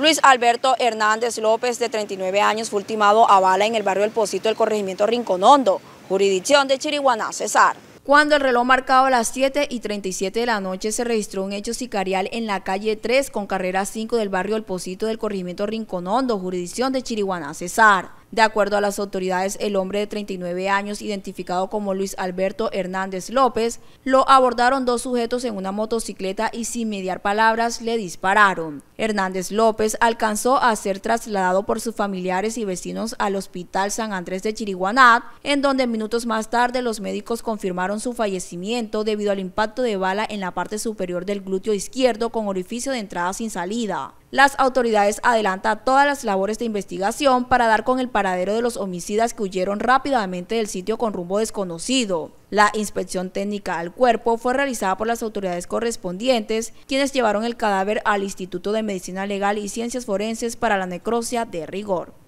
Luis Alberto Hernández López, de 39 años, fue ultimado a bala en el barrio El Posito del corregimiento Rinconondo, jurisdicción de Chiriguaná, Cesar. Cuando el reloj marcaba las 7 y 37 de la noche se registró un hecho sicarial en la calle 3 con carrera 5 del barrio El Pocito del corregimiento Rinconondo, jurisdicción de Chiriguaná, Cesar. De acuerdo a las autoridades, el hombre de 39 años, identificado como Luis Alberto Hernández López, lo abordaron dos sujetos en una motocicleta y sin mediar palabras le dispararon. Hernández López alcanzó a ser trasladado por sus familiares y vecinos al Hospital San Andrés de Chiriguanat, en donde minutos más tarde los médicos confirmaron su fallecimiento debido al impacto de bala en la parte superior del glúteo izquierdo con orificio de entrada sin salida. Las autoridades adelantan todas las labores de investigación para dar con el paradero de los homicidas que huyeron rápidamente del sitio con rumbo desconocido. La inspección técnica al cuerpo fue realizada por las autoridades correspondientes, quienes llevaron el cadáver al Instituto de Medicina Legal y Ciencias Forenses para la necrosia de rigor.